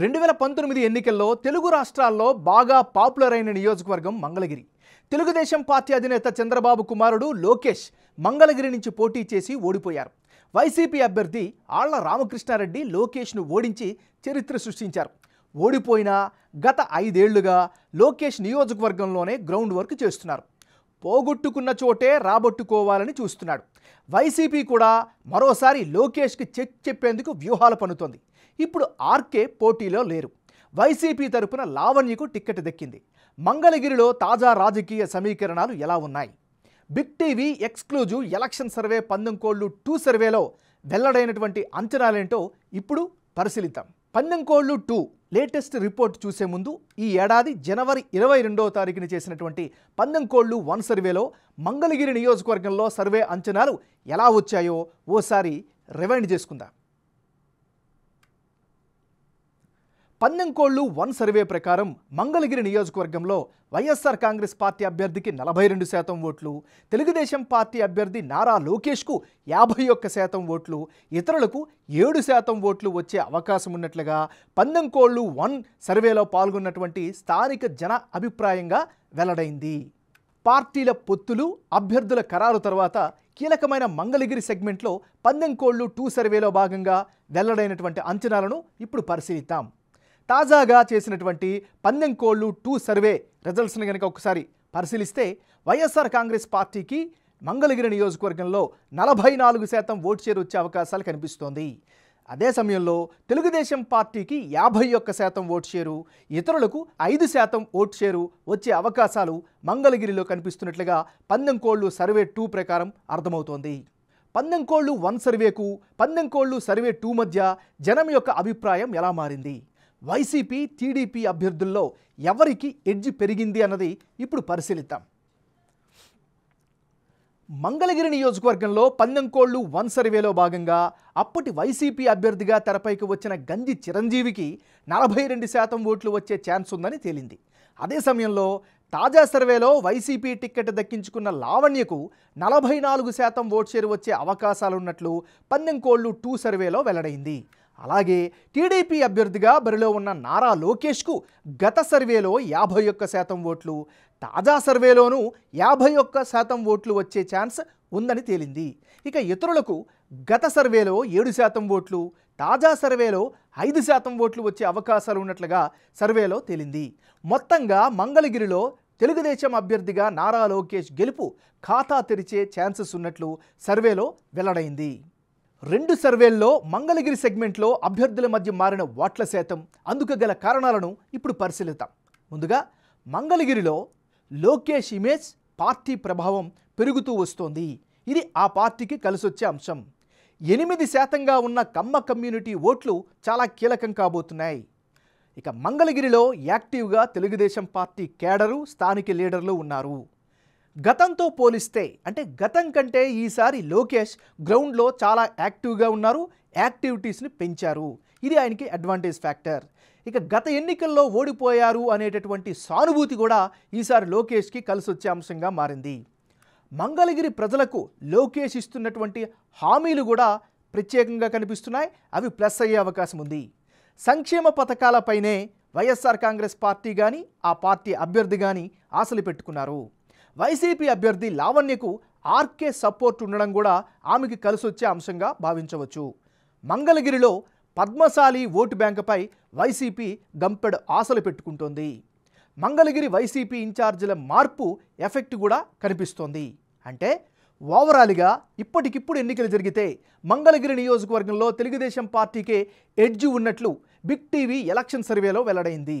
రెండు వేల పంతొమ్మిది ఎన్నికల్లో తెలుగు రాష్ట్రాల్లో బాగా పాపులర్ అయిన నియోజకవర్గం మంగళగిరి తెలుగుదేశం పార్టీ అధినేత చంద్రబాబు కుమారుడు లోకేష్ మంగళగిరి నుంచి పోటీ చేసి ఓడిపోయారు వైసీపీ అభ్యర్థి ఆళ్ల రామకృష్ణారెడ్డి లోకేష్ను ఓడించి చరిత్ర సృష్టించారు ఓడిపోయినా గత ఐదేళ్లుగా లోకేష్ నియోజకవర్గంలోనే గ్రౌండ్ వర్క్ చేస్తున్నారు పోగొట్టుకున్న చోటే రాబట్టుకోవాలని చూస్తున్నాడు వైసీపీ కూడా మరోసారి లోకేష్కి చెక్ చెప్పేందుకు వ్యూహాలు పన్నుతోంది ఇప్పుడు ఆర్కే పోటీలో లేరు వైసీపీ తరపున లావణ్యకు టిక్కెట్ దక్కింది మంగళగిరిలో తాజా రాజకీయ సమీకరణాలు ఎలా ఉన్నాయి big TV exclusive election survey పందెంకోళ్ళు టూ సర్వేలో వెల్లడైనటువంటి అంచనాలేంటో ఇప్పుడు పరిశీలిద్దాం పందెంకోళ్ళు టూ లేటెస్ట్ రిపోర్ట్ చూసే ముందు ఈ ఏడాది జనవరి ఇరవై రెండవ తారీఖున చేసినటువంటి పందెంకోళ్ళు వన్ సర్వేలో మంగళగిరి నియోజకవర్గంలో సర్వే అంచనాలు ఎలా వచ్చాయో ఓసారి రివైండ్ చేసుకుందాం పందెంకోళ్లు వన్ సర్వే ప్రకారం మంగళగిరి నియోజకవర్గంలో వైఎస్ఆర్ కాంగ్రెస్ పార్టీ అభ్యర్థికి నలభై రెండు శాతం ఓట్లు తెలుగుదేశం పార్టీ అభ్యర్థి నారా లోకేష్కు యాభై ఒక్క శాతం ఓట్లు ఇతరులకు ఏడు శాతం ఓట్లు వచ్చే అవకాశం ఉన్నట్లుగా పందెంకోళ్లు వన్ సర్వేలో పాల్గొన్నటువంటి స్థానిక జన అభిప్రాయంగా వెల్లడైంది పార్టీల పొత్తులు అభ్యర్థుల ఖరారు తర్వాత కీలకమైన మంగళగిరి సెగ్మెంట్లో పందెంకోళ్లు టూ సర్వేలో భాగంగా వెల్లడైనటువంటి అంచనాలను ఇప్పుడు పరిశీలిద్దాం తాజాగా చేసినటువంటి పందెం కోళ్ళు టూ సర్వే రిజల్ట్స్ని కనుక ఒకసారి పరిశీలిస్తే వైఎస్ఆర్ కాంగ్రెస్ పార్టీకి మంగళగిరి నియోజకవర్గంలో నలభై నాలుగు శాతం ఓటు చేరు వచ్చే అవకాశాలు కనిపిస్తోంది అదే సమయంలో తెలుగుదేశం పార్టీకి యాభై ఒక్క శాతం ఓటు చేరు ఇతరులకు ఐదు శాతం ఓటు చేరు వచ్చే అవకాశాలు మంగళగిరిలో కనిపిస్తున్నట్లుగా పందెంకోళ్ళు సర్వే టూ ప్రకారం అర్థమవుతోంది పందెంకోళ్ళు వన్ సర్వేకు పందెంకోళ్ళు సర్వే టూ మధ్య జనం యొక్క అభిప్రాయం ఎలా మారింది వైసీపీ టీడీపీ అభ్యర్థుల్లో ఎవరికి ఎడ్జ్ పెరిగింది అన్నది ఇప్పుడు పరిశీలిద్దాం మంగళగిరి నియోజకవర్గంలో పందెంకోళ్లు వన్ సర్వేలో భాగంగా అప్పటి వైసీపీ అభ్యర్థిగా తెరపైకి వచ్చిన గంజి చిరంజీవికి నలభై రెండు శాతం ఓట్లు వచ్చే ఛాన్స్ ఉందని తేలింది అదే సమయంలో తాజా సర్వేలో వైసీపీ టిక్కెట్ దక్కించుకున్న లావణ్యకు నలభై నాలుగు శాతం ఓట్ షేర్ వచ్చే అవకాశాలున్నట్లు పందెంకోళ్లు టూ సర్వేలో వెల్లడైంది అలాగే టీడీపీ అభ్యర్థిగా బరిలో ఉన్న నారా లోకేష్కు గత సర్వేలో యాభై ఒక్క శాతం ఓట్లు తాజా సర్వేలోనూ యాభై ఒక్క శాతం ఓట్లు వచ్చే ఛాన్స్ ఉందని తేలింది ఇక ఇతరులకు గత సర్వేలో ఏడు శాతం ఓట్లు తాజా సర్వేలో ఐదు శాతం ఓట్లు వచ్చే అవకాశాలు ఉన్నట్లుగా సర్వేలో తేలింది మొత్తంగా మంగళగిరిలో తెలుగుదేశం అభ్యర్థిగా నారా లోకేష్ గెలుపు ఖాతా తెరిచే ఛాన్సెస్ ఉన్నట్లు సర్వేలో వెల్లడైంది రెండు సర్వేల్లో మంగళగిరి సెగ్మెంట్లో అభ్యర్థుల మధ్య మారిన ఓట్ల శాతం అందుకు గల కారణాలను ఇప్పుడు పరిశీలిద్దాం ముందుగా మంగళగిరిలో లోకేష్ ఇమేజ్ పార్టీ ప్రభావం పెరుగుతూ వస్తోంది ఇది ఆ పార్టీకి కలిసొచ్చే అంశం ఎనిమిది శాతంగా ఉన్న కమ్మ కమ్యూనిటీ ఓట్లు చాలా కీలకం కాబోతున్నాయి ఇక మంగళగిరిలో యాక్టివ్గా తెలుగుదేశం పార్టీ కేడరు స్థానిక లీడర్లు ఉన్నారు గతంతో పోలిస్తే అంటే గతం కంటే ఈసారి లోకేష్ గ్రౌండ్లో చాలా యాక్టివ్గా ఉన్నారు యాక్టివిటీస్ని పెంచారు ఇది ఆయనకి అడ్వాంటేజ్ ఫ్యాక్టర్ ఇక గత ఎన్నికల్లో ఓడిపోయారు అనేటటువంటి సానుభూతి కూడా ఈసారి లోకేష్కి కలిసి వచ్చే అంశంగా మారింది మంగళగిరి ప్రజలకు లోకేష్ ఇస్తున్నటువంటి హామీలు కూడా ప్రత్యేకంగా కనిపిస్తున్నాయి అవి ప్లస్ అయ్యే అవకాశం ఉంది సంక్షేమ పథకాలపైనే వైఎస్ఆర్ కాంగ్రెస్ పార్టీ కానీ ఆ పార్టీ అభ్యర్థి కానీ ఆశలు పెట్టుకున్నారు వైసీపీ అభ్యర్థి లావణ్యకు ఆర్కే సపోర్ట్ ఉండడం కూడా ఆమెకి కలిసొచ్చే అంశంగా భావించవచ్చు మంగళగిరిలో పద్మశాలి ఓటు బ్యాంకుపై వైసీపీ గంపెడ్ ఆశలు పెట్టుకుంటోంది మంగళగిరి వైసీపీ ఇన్ఛార్జీల మార్పు ఎఫెక్ట్ కూడా కనిపిస్తోంది అంటే ఓవరాల్గా ఇప్పటికిప్పుడు ఎన్నికలు జరిగితే మంగళగిరి నియోజకవర్గంలో తెలుగుదేశం పార్టీకే ఎడ్జి ఉన్నట్లు బిగ్ టీవీ ఎలక్షన్ సర్వేలో వెల్లడైంది